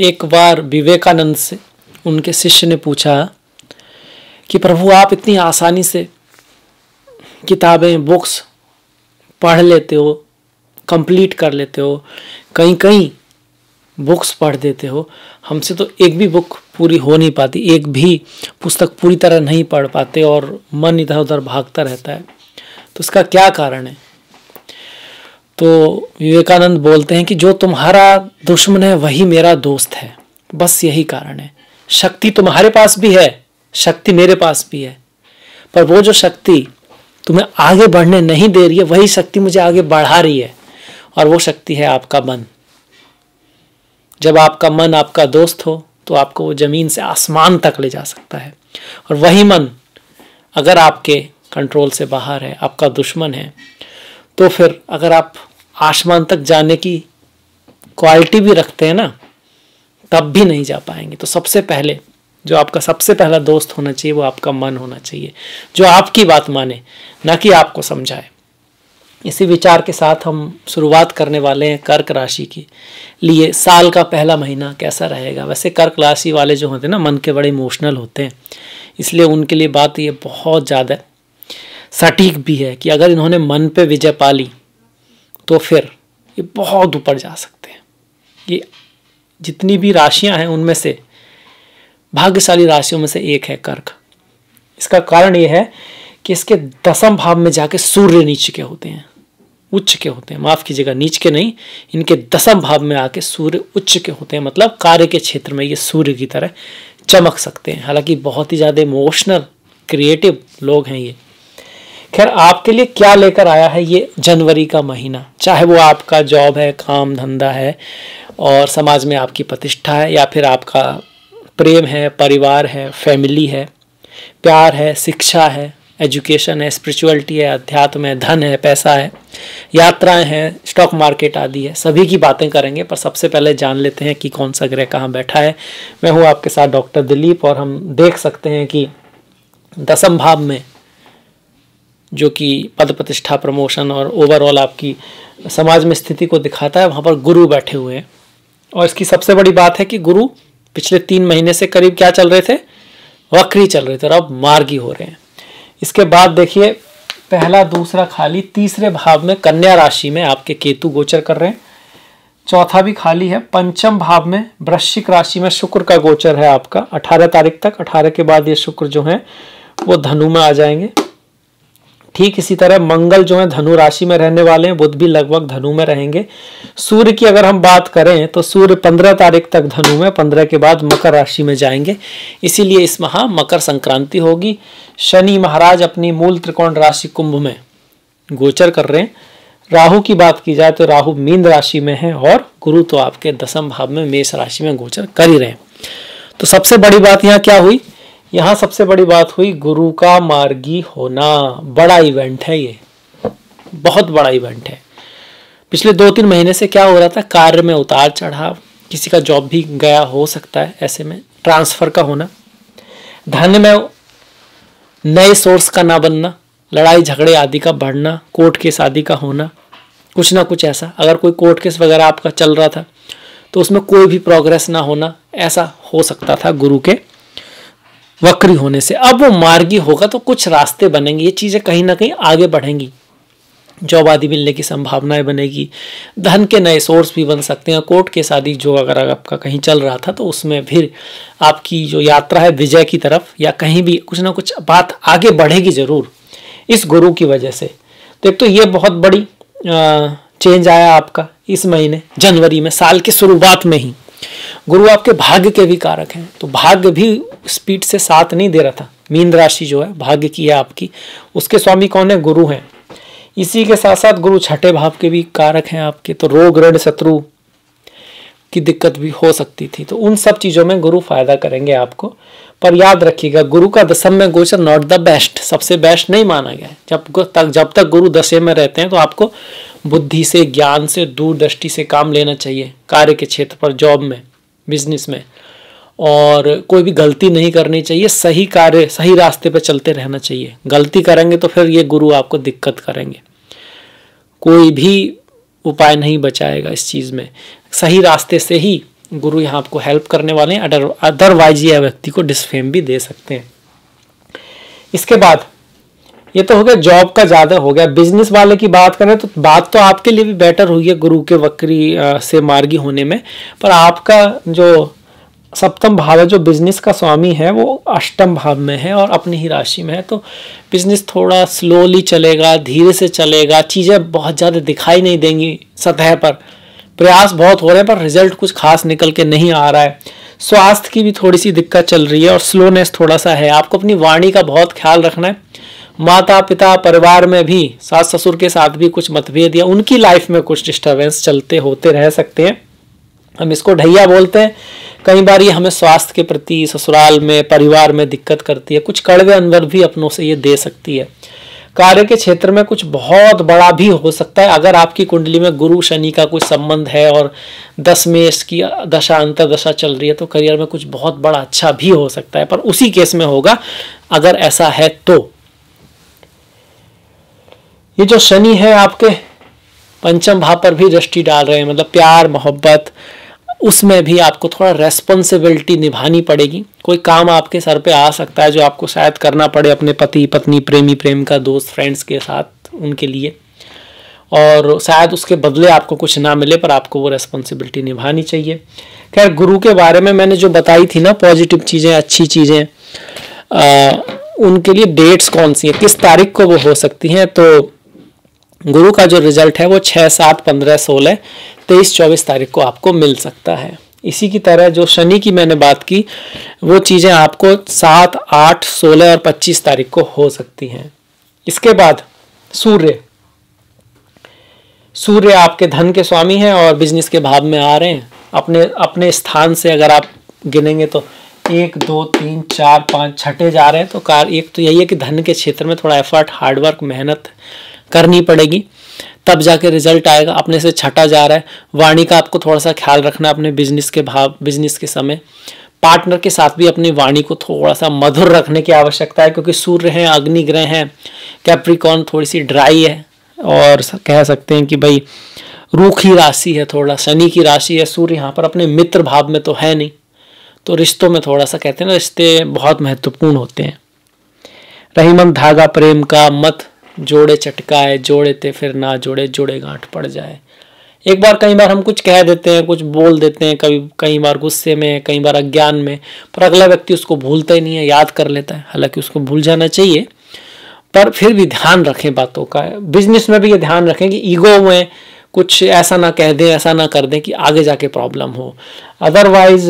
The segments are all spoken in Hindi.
एक बार विवेकानंद से उनके शिष्य ने पूछा कि प्रभु आप इतनी आसानी से किताबें बुक्स पढ़ लेते हो कंप्लीट कर लेते हो कहीं कहीं बुक्स पढ़ देते हो हमसे तो एक भी बुक पूरी हो नहीं पाती एक भी पुस्तक पूरी तरह नहीं पढ़ पाते और मन इधर उधर भागता रहता है तो इसका क्या कारण है तो विवेकानंद बोलते हैं कि जो तुम्हारा दुश्मन है वही मेरा दोस्त है बस यही कारण है शक्ति तुम्हारे पास भी है शक्ति मेरे पास भी है पर वो जो शक्ति तुम्हें आगे बढ़ने नहीं दे रही है वही शक्ति मुझे आगे बढ़ा रही है और वो शक्ति है आपका मन जब आपका मन आपका दोस्त हो तो आपको वो ज़मीन से आसमान तक ले जा सकता है और वही मन अगर आपके कंट्रोल से बाहर है आपका दुश्मन है तो फिर अगर आप आसमान तक जाने की क्वालिटी भी रखते हैं ना तब भी नहीं जा पाएंगे तो सबसे पहले जो आपका सबसे पहला दोस्त होना चाहिए वो आपका मन होना चाहिए जो आपकी बात माने ना कि आपको समझाए इसी विचार के साथ हम शुरुआत करने वाले हैं कर्क राशि के लिए साल का पहला महीना कैसा रहेगा वैसे कर्क राशि वाले जो होते हैं ना मन के बड़े इमोशनल होते हैं इसलिए उनके लिए बात ये बहुत ज़्यादा सटीक भी है कि अगर इन्होंने मन पे विजय पा ली तो फिर ये बहुत ऊपर जा सकते हैं ये जितनी भी राशियां हैं उनमें से भाग्यशाली राशियों में से एक है कर्क इसका कारण ये है कि इसके दसम भाव में जाके सूर्य नीचे के होते हैं उच्च के होते हैं माफ़ कीजिएगा नीच के नहीं इनके दसम भाव में आके सूर्य उच्च के होते हैं मतलब कार्य के क्षेत्र में ये सूर्य की तरह चमक सकते हैं हालांकि बहुत ही ज़्यादा इमोशनल क्रिएटिव लोग हैं ये खैर आपके लिए क्या लेकर आया है ये जनवरी का महीना चाहे वो आपका जॉब है काम धंधा है और समाज में आपकी प्रतिष्ठा है या फिर आपका प्रेम है परिवार है फैमिली है प्यार है शिक्षा है एजुकेशन है स्पिरिचुअलिटी है अध्यात्म है धन है पैसा है यात्राएं हैं स्टॉक मार्केट आदि है सभी की बातें करेंगे पर सबसे पहले जान लेते हैं कि कौन सा ग्रह कहाँ बैठा है मैं हूँ आपके साथ डॉक्टर दिलीप और हम देख सकते हैं कि दसम भाव में जो कि पद प्रतिष्ठा प्रमोशन और ओवरऑल आपकी समाज में स्थिति को दिखाता है वहाँ पर गुरु बैठे हुए हैं और इसकी सबसे बड़ी बात है कि गुरु पिछले तीन महीने से करीब क्या चल रहे थे वक्री चल रहे थे और अब मार्गी हो रहे हैं इसके बाद देखिए पहला दूसरा खाली तीसरे भाव में कन्या राशि में आपके केतु गोचर कर रहे हैं चौथा भी खाली है पंचम भाव में वृश्चिक राशि में शुक्र का गोचर है आपका 18 तारीख तक 18 के बाद ये शुक्र जो है वो धनु में आ जाएंगे ठीक इसी तरह मंगल जो है धनु राशि में रहने वाले हैं बुध भी लगभग धनु में रहेंगे सूर्य की अगर हम बात करें तो सूर्य पंद्रह तारीख तक धनु में पंद्रह के बाद मकर राशि में जाएंगे इसीलिए इस माह मकर संक्रांति होगी शनि महाराज अपनी मूल त्रिकोण राशि कुंभ में गोचर कर रहे हैं राहु की बात की जाए तो राहु मीन राशि में है और गुरु तो आपके दसम भाव में मेष राशि में गोचर कर ही रहे हैं तो सबसे बड़ी बात यहाँ क्या हुई यहाँ सबसे बड़ी बात हुई गुरु का मार्गी होना बड़ा इवेंट है ये बहुत बड़ा इवेंट है पिछले दो तीन महीने से क्या हो रहा था कार्य में उतार चढ़ाव किसी का जॉब भी गया हो सकता है ऐसे में ट्रांसफ़र का होना धन में नए सोर्स का ना बनना लड़ाई झगड़े आदि का बढ़ना कोर्ट केस आदि का होना कुछ ना कुछ ऐसा अगर कोई कोर्ट केस वगैरह आपका चल रहा था तो उसमें कोई भी प्रोग्रेस ना होना ऐसा हो सकता था गुरु के वक्री होने से अब वो मार्गी होगा तो कुछ रास्ते बनेंगे ये चीज़ें कहीं ना कहीं आगे बढ़ेंगी जॉब आदि मिलने की संभावनाएं बनेगी धन के नए सोर्स भी बन सकते हैं कोर्ट साथ ही जो अगर आपका कहीं चल रहा था तो उसमें फिर आपकी जो यात्रा है विजय की तरफ या कहीं भी कुछ ना कुछ बात आगे बढ़ेगी ज़रूर इस गुरु की वजह से देख तो, तो ये बहुत बड़ी चेंज आया आपका इस महीने जनवरी में साल के शुरुआत में ही गुरु आपके भाग्य के भी कारक हैं तो भाग्य भी स्पीड से साथ नहीं दे रहा था मीन राशि जो है भाग्य की है आपकी उसके स्वामी कौन है गुरु हैं इसी के साथ साथ गुरु छठे भाव के भी कारक हैं आपके तो रोग ऋण शत्रु की दिक्कत भी हो सकती थी तो उन सब चीज़ों में गुरु फायदा करेंगे आपको पर याद रखिएगा गुरु का दसम में गोचर नॉट द बेस्ट सबसे बेस्ट नहीं माना गया जब तक जब तक गुरु दशे में रहते हैं तो आपको बुद्धि से ज्ञान से दूरदृष्टि से काम लेना चाहिए कार्य के क्षेत्र पर जॉब में बिजनेस में और कोई भी गलती नहीं करनी चाहिए सही कार्य सही रास्ते पर चलते रहना चाहिए गलती करेंगे तो फिर ये गुरु आपको दिक्कत करेंगे कोई भी उपाय नहीं बचाएगा इस चीज़ में सही रास्ते से ही गुरु यहाँ आपको हेल्प करने वाले हैं अदरवाइज ये व्यक्ति को डिसफेम भी दे सकते हैं इसके बाद ये तो हो गया जॉब का ज़्यादा हो गया बिजनेस वाले की बात करें तो बात तो आपके लिए भी बेटर हुई है गुरु के वक्री से मार्गी होने में पर आपका जो सप्तम भाव है जो बिजनेस का स्वामी है वो अष्टम भाव में है और अपनी ही राशि में है तो बिजनेस थोड़ा स्लोली चलेगा धीरे से चलेगा चीज़ें बहुत ज़्यादा दिखाई नहीं देंगी सतह पर प्रयास बहुत हो रहे हैं पर रिजल्ट कुछ खास निकल के नहीं आ रहा है स्वास्थ्य की भी थोड़ी सी दिक्कत चल रही है और स्लोनेस थोड़ा सा है आपको अपनी वाणी का बहुत ख्याल रखना है माता पिता परिवार में भी सास ससुर के साथ भी कुछ मतभेद या उनकी लाइफ में कुछ डिस्टर्बेंस चलते होते रह सकते हैं हम इसको ढैया बोलते हैं कई बार ये हमें स्वास्थ्य के प्रति ससुराल में परिवार में दिक्कत करती है कुछ कड़वे अंदर भी अपनों से ये दे सकती है कार्य के क्षेत्र में कुछ बहुत बड़ा भी हो सकता है अगर आपकी कुंडली में गुरु शनि का कुछ संबंध है और दस में इसकी दशा अंतरदशा चल रही है तो करियर में कुछ बहुत बड़ा अच्छा भी हो सकता है पर उसी केस में होगा अगर ऐसा है तो ये जो शनि है आपके पंचम भाव पर भी दृष्टि डाल रहे हैं मतलब प्यार मोहब्बत उसमें भी आपको थोड़ा रेस्पॉन्सिबिलिटी निभानी पड़ेगी कोई काम आपके सर पे आ सकता है जो आपको शायद करना पड़े अपने पति पत्नी प्रेमी प्रेम का दोस्त फ्रेंड्स के साथ उनके लिए और शायद उसके बदले आपको कुछ ना मिले पर आपको वो रेस्पॉन्सिबिलिटी निभानी चाहिए खैर गुरु के बारे में मैंने जो बताई थी ना पॉजिटिव चीज़ें अच्छी चीज़ें उनके लिए डेट्स कौन सी हैं किस तारीख को वो हो सकती हैं तो गुरु का जो रिजल्ट है वो छः सात पंद्रह सोलह तेईस चौबीस तारीख को आपको मिल सकता है इसी की तरह जो शनि की मैंने बात की वो चीज़ें आपको सात आठ सोलह और पच्चीस तारीख को हो सकती हैं इसके बाद सूर्य सूर्य आपके धन के स्वामी हैं और बिजनेस के भाव में आ रहे हैं अपने अपने स्थान से अगर आप गिनेंगे तो एक दो तीन चार पाँच छठे जा रहे हैं तो कार एक तो यही है कि धन के क्षेत्र में थोड़ा एफर्ट हार्डवर्क मेहनत करनी पड़ेगी तब जाके रिजल्ट आएगा अपने से छटा जा रहा है वाणी का आपको थोड़ा सा ख्याल रखना है अपने बिजनेस के भाव बिजनेस के समय पार्टनर के साथ भी अपनी वाणी को थोड़ा सा मधुर रखने की आवश्यकता है क्योंकि सूर्य हैं अग्नि ग्रह हैं कैप्रिकॉन थोड़ी सी ड्राई है और कह सकते हैं कि भाई रूखी राशि है थोड़ा शनि की राशि है सूर्य यहाँ पर अपने मित्र भाव में तो है नहीं तो रिश्तों में थोड़ा सा कहते हैं ना रिश्ते बहुत महत्वपूर्ण होते हैं रही मन धागा प्रेम का मत जोड़े चटकाए जोड़े थे फिर ना जोड़े जोड़े गांठ पड़ जाए एक बार कई बार हम कुछ कह देते हैं कुछ बोल देते हैं कभी कई बार गुस्से में कई बार अज्ञान में पर अगला व्यक्ति उसको भूलता ही नहीं है याद कर लेता है हालांकि उसको भूल जाना चाहिए पर फिर भी ध्यान रखें बातों का बिजनेस में भी ये ध्यान रखें कि ईगो में कुछ ऐसा ना कह दें ऐसा ना कर दें कि आगे जाके प्रॉब्लम हो अदरवाइज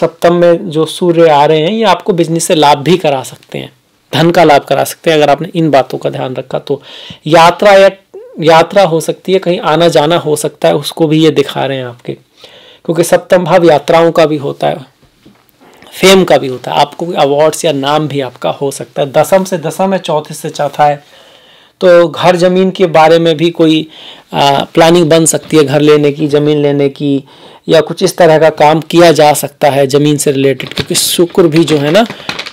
सप्तम में जो सूर्य आ रहे हैं ये आपको बिजनेस से लाभ भी करा सकते हैं धन का लाभ करा सकते हैं अगर आपने इन बातों का ध्यान रखा तो यात्रा या यात्रा हो सकती है कहीं आना जाना हो सकता है उसको भी ये दिखा रहे हैं आपके क्योंकि सप्तम भाव यात्राओं का भी होता है फेम का भी होता है आपको अवार्ड्स या नाम भी आपका हो सकता है दसम से दसम है चौथे से चौथा है तो घर ज़मीन के बारे में भी कोई आ, प्लानिंग बन सकती है घर लेने की ज़मीन लेने की या कुछ इस तरह का काम किया जा सकता है ज़मीन से रिलेटेड क्योंकि शुक्र भी जो है ना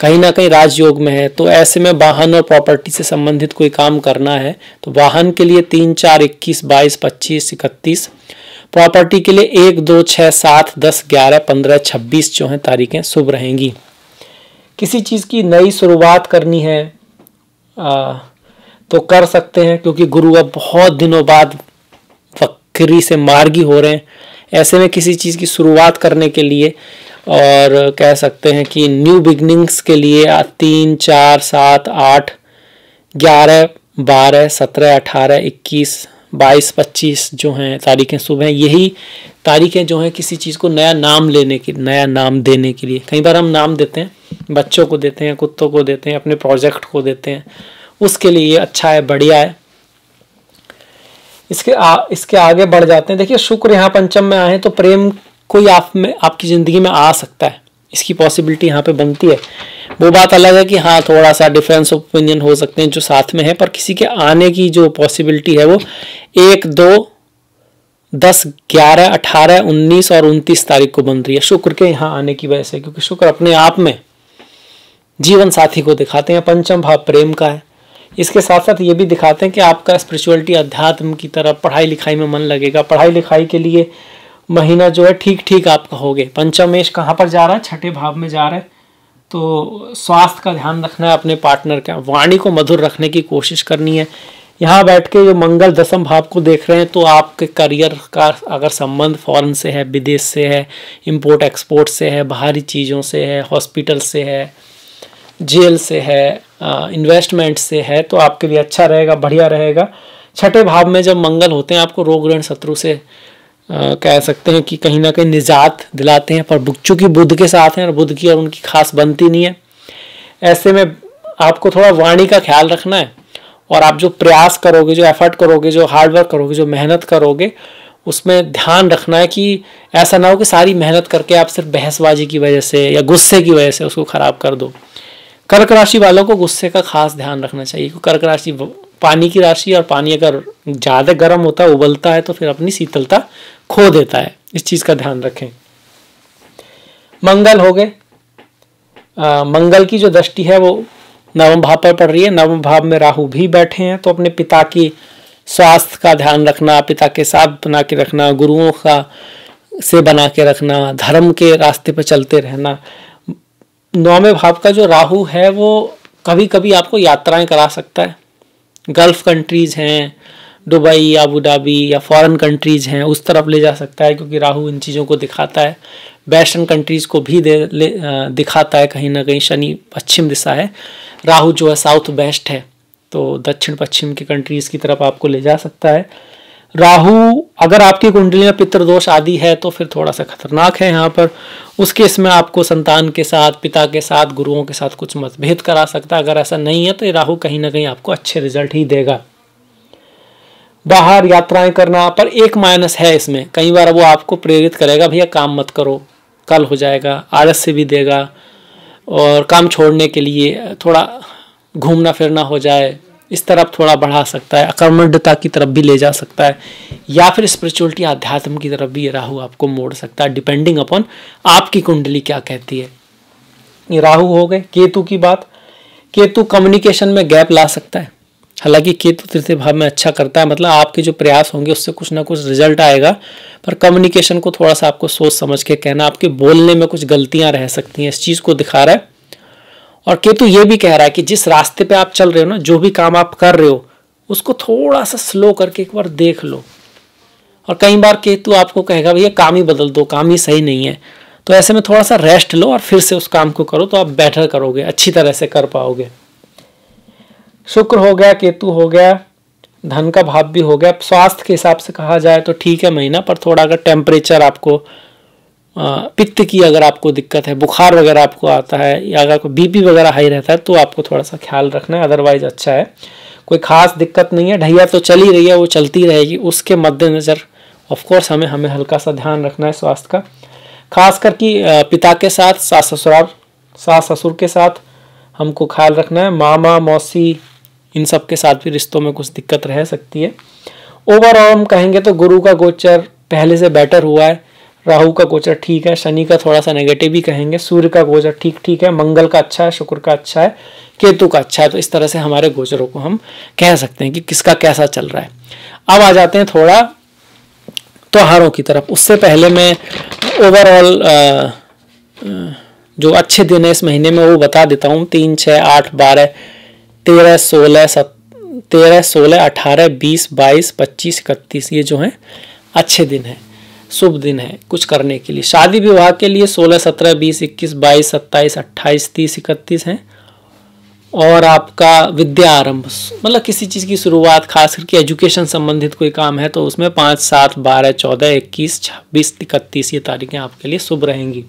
कहीं ना कहीं राजयोग में है तो ऐसे में वाहन और प्रॉपर्टी से संबंधित कोई काम करना है तो वाहन के लिए तीन चार इक्कीस बाईस पच्चीस इकतीस प्रॉपर्टी के लिए एक दो छः सात दस ग्यारह पंद्रह छब्बीस जो हैं तारीखें शुभ रहेंगी किसी चीज़ की नई शुरुआत करनी है आ, तो कर सकते हैं क्योंकि गुरु अब बहुत दिनों बाद वक्री से मार्गी हो रहे हैं ऐसे में किसी चीज़ की शुरुआत करने के लिए और कह सकते हैं कि न्यू बिगनिंग्स के लिए तीन चार सात आठ ग्यारह बारह सत्रह अठारह इक्कीस बाईस पच्चीस जो हैं तारीखें सुबह हैं यही तारीखें जो हैं किसी चीज़ को नया नाम लेने के नया नाम देने के लिए कई बार हम नाम देते हैं बच्चों को देते हैं कुत्तों को देते हैं अपने प्रोजेक्ट को देते हैं उसके लिए ये अच्छा है बढ़िया है इसके आ, इसके आगे बढ़ जाते हैं देखिए शुक्र यहाँ पंचम में आए हैं तो प्रेम कोई आप में आपकी ज़िंदगी में आ सकता है इसकी पॉसिबिलिटी यहाँ पे बनती है वो बात अलग है कि हाँ थोड़ा सा डिफरेंस ऑफ ओपिनियन हो सकते हैं जो साथ में है पर किसी के आने की जो पॉसिबिलिटी है वो एक दो दस ग्यारह अठारह उन्नीस और उनतीस तारीख को बन रही है शुक्र के यहाँ आने की वजह से क्योंकि शुक्र अपने आप में जीवन साथी को दिखाते हैं पंचम भाव प्रेम का है इसके साथ साथ ये भी दिखाते हैं कि आपका स्पिरिचुअलिटी अध्यात्म की तरफ पढ़ाई लिखाई में मन लगेगा पढ़ाई लिखाई के लिए महीना जो है ठीक ठीक आप कहोगे पंचमेश कहाँ पर जा रहा है छठे भाव में जा रहा है तो स्वास्थ्य का ध्यान रखना है अपने पार्टनर का वाणी को मधुर रखने की कोशिश करनी है यहाँ बैठ के जो मंगल दसम भाव को देख रहे हैं तो आपके करियर का अगर संबंध फॉरेन से है विदेश से है इंपोर्ट एक्सपोर्ट से है बाहरी चीज़ों से है हॉस्पिटल से है जेल से है इन्वेस्टमेंट से है तो आपके लिए अच्छा रहेगा बढ़िया रहेगा छठे भाव में जब मंगल होते हैं आपको रोग ऋण शत्रु से कह सकते हैं कि कहीं ना कहीं निजात दिलाते हैं पर चूँकि बुद्ध के साथ हैं और बुद्ध की और उनकी खास बनती नहीं है ऐसे में आपको थोड़ा वाणी का ख्याल रखना है और आप जो प्रयास करोगे जो एफर्ट करोगे जो हार्डवर्क करोगे जो मेहनत करोगे उसमें ध्यान रखना है कि ऐसा ना हो कि सारी मेहनत करके आप सिर्फ बहसबाजी की वजह से या गुस्से की वजह से उसको ख़राब कर दो कर्क राशि वालों को गुस्से का खास ध्यान रखना चाहिए कर्क राशि पानी की राशि और पानी अगर ज़्यादा गर्म होता है उबलता है तो फिर अपनी शीतलता खो देता है इस चीज़ का ध्यान रखें मंगल हो गए मंगल की जो दृष्टि है वो नवम भाव पर पड़ रही है नवम भाव में राहु भी बैठे हैं तो अपने पिता की स्वास्थ्य का ध्यान रखना पिता के साथ बना के रखना गुरुओं का से बना के रखना धर्म के रास्ते पर चलते रहना नौवें भाव का जो राहु है वो कभी कभी आपको यात्राएं करा सकता है गल्फ कंट्रीज़ हैं दुबई या अबू धाबी या फॉरेन कंट्रीज़ हैं उस तरफ ले जा सकता है क्योंकि राहु इन चीज़ों को दिखाता है वेस्टर्न कंट्रीज़ को भी दे ले दिखाता है कहीं ना कहीं शनि पश्चिम दिशा है राहु जो है साउथ वेस्ट है तो दक्षिण पश्चिम की कंट्रीज़ की तरफ आपको ले जा सकता है राहु अगर आपकी कुंडली में पितृदोष आदि है तो फिर थोड़ा सा खतरनाक है यहाँ पर उस केस में आपको संतान के साथ पिता के साथ गुरुओं के साथ कुछ मतभेद करा सकता है अगर ऐसा नहीं है तो ये राहु कहीं ना कहीं आपको अच्छे रिजल्ट ही देगा बाहर यात्राएं करना पर एक माइनस है इसमें कई बार वो आपको प्रेरित करेगा भैया काम मत करो कल हो जाएगा से भी देगा और काम छोड़ने के लिए थोड़ा घूमना फिरना हो जाए इस तरफ थोड़ा बढ़ा सकता है अकर्मण्यता की तरफ भी ले जा सकता है या फिर स्पिरिचुअलिटी आध्यात्म की तरफ भी राहु आपको मोड़ सकता है डिपेंडिंग अपॉन आपकी कुंडली क्या कहती है ये राहु हो गए केतु की बात केतु कम्युनिकेशन में गैप ला सकता है हालांकि केतु तृतीय तो भाव में अच्छा करता है मतलब आपके जो प्रयास होंगे उससे कुछ ना कुछ रिजल्ट आएगा पर कम्युनिकेशन को थोड़ा सा आपको सोच समझ के कहना आपके बोलने में कुछ गलतियां रह सकती हैं इस चीज़ को दिखा रहा है और केतु ये भी कह रहा है कि जिस रास्ते पे आप चल रहे हो ना जो भी काम आप कर रहे हो उसको थोड़ा सा स्लो करके एक बार देख लो और कई बार केतु आपको कहेगा भैया काम ही बदल दो काम ही सही नहीं है तो ऐसे में थोड़ा सा रेस्ट लो और फिर से उस काम को करो तो आप बेटर करोगे अच्छी तरह से कर पाओगे शुक्र हो गया केतु हो गया धन का भाव भी हो गया स्वास्थ्य के हिसाब से कहा जाए तो ठीक है महीना पर थोड़ा अगर टेम्परेचर आपको पित्त की अगर आपको दिक्कत है बुखार वगैरह आपको आता है या अगर कोई बीपी वगैरह हाई रहता है तो आपको थोड़ा सा ख्याल रखना है अदरवाइज अच्छा है कोई खास दिक्कत नहीं है ढैया तो चल ही रही है वो चलती रहेगी उसके मद्देनज़र ऑफकोर्स हमें हमें हल्का सा ध्यान रखना है स्वास्थ्य का खास करके पिता के साथ सास ससुराल सास ससुर के साथ हमको ख्याल रखना है मामा मौसी इन सब के साथ भी रिश्तों में कुछ दिक्कत रह सकती है ओवरऑल हम कहेंगे तो गुरु का गोचर पहले से बेटर हुआ है राहु का गोचर ठीक है शनि का थोड़ा सा नेगेटिव भी कहेंगे सूर्य का गोचर ठीक ठीक है मंगल का अच्छा है शुक्र का अच्छा है केतु का अच्छा है तो इस तरह से हमारे गोचरों को हम कह सकते हैं कि किसका कैसा चल रहा है अब आ जाते हैं थोड़ा त्योहारों की तरफ उससे पहले मैं ओवरऑल जो अच्छे दिन है इस महीने में वो बता देता हूँ तीन छः आठ बारह तेरह सोलह सत तेरह सोलह अठारह बीस बाईस पच्चीस इकतीस ये जो हैं अच्छे दिन हैं शुभ दिन है कुछ करने के लिए शादी विवाह के लिए सोलह सत्रह बीस इक्कीस बाईस सत्ताईस अट्ठाईस तीस इकतीस हैं और आपका विद्या आरंभ मतलब किसी चीज़ की शुरुआत खास करके एजुकेशन संबंधित कोई काम है तो उसमें पाँच सात बारह चौदह इक्कीस छब्बीस इकतीस ये तारीखें आपके लिए शुभ रहेंगी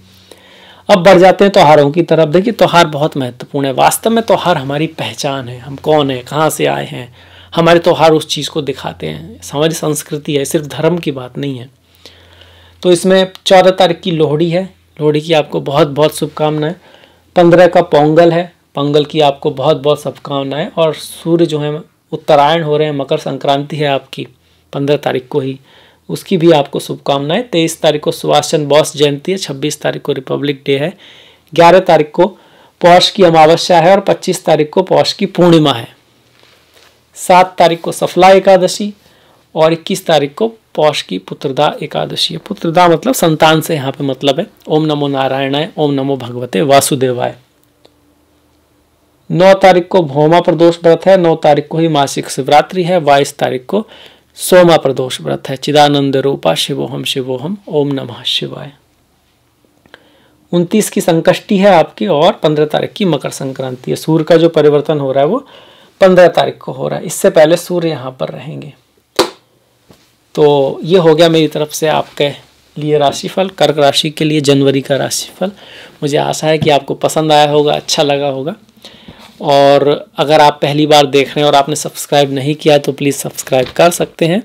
अब बढ़ जाते हैं त्योहारों की तरफ देखिए त्यौहार बहुत महत्वपूर्ण है वास्तव में त्यौहार हमारी पहचान है हम कौन है कहाँ से आए हैं हमारे त्यौहार उस चीज़ को दिखाते हैं हमारी संस्कृति है सिर्फ धर्म की बात नहीं है तो इसमें चौदह तारीख की लोहड़ी है लोहड़ी की आपको बहुत बहुत शुभकामनाएं पंद्रह का पोंगल है पोंगल की आपको बहुत बहुत शुभकामनाएं और सूर्य जो है उत्तरायण हो रहे हैं मकर संक्रांति है आपकी पंद्रह तारीख को ही उसकी भी आपको शुभकामनाएं तेईस तारीख को सुभाष चंद्र बोस जयंती है छब्बीस तारीख को रिपब्लिक डे है ग्यारह तारीख को पौष की अमावस्या है और पच्चीस तारीख को पौष की पूर्णिमा है सात तारीख को सफला एकादशी और इक्कीस तारीख को पौष की पुत्रदा एकादशी है पुत्रदा मतलब संतान से यहाँ पे मतलब है ओम नमो नारायणाय ओम नमो भगवते वासुदेवाय नौ तारीख को भौमा प्रदोष व्रत है नौ तारीख को ही मासिक शिवरात्रि है बाईस तारीख को सोमा प्रदोष व्रत है चिदानंद रूपा शिवोहम शिवोहम ओम नमः शिवाय उनतीस की संकष्टि है आपकी और पंद्रह तारीख की मकर संक्रांति है सूर्य का जो परिवर्तन हो रहा है वो पंद्रह तारीख को हो रहा है इससे पहले सूर्य यहाँ पर रहेंगे तो ये हो गया मेरी तरफ से आपके लिए राशिफल कर्क राशि के लिए जनवरी का राशिफल मुझे आशा है कि आपको पसंद आया होगा अच्छा लगा होगा और अगर आप पहली बार देख रहे हैं और आपने सब्सक्राइब नहीं किया तो प्लीज़ सब्सक्राइब कर सकते हैं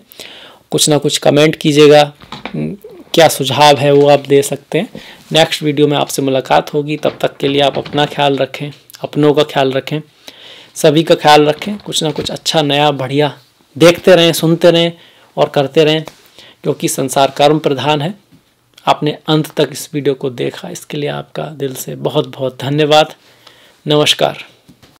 कुछ ना कुछ कमेंट कीजिएगा हम्म, क्या सुझाव है वो आप दे सकते हैं नेक्स्ट वीडियो में आपसे मुलाकात होगी तब तक के लिए आप अपना ख्याल रखें अपनों का ख्याल रखें सभी का ख्याल रखें कुछ ना कुछ अच्छा नया बढ़िया देखते रहें सुनते रहें और करते रहें क्योंकि संसार कर्म प्रधान है आपने अंत तक इस वीडियो को देखा इसके लिए आपका दिल से बहुत बहुत धन्यवाद नमस्कार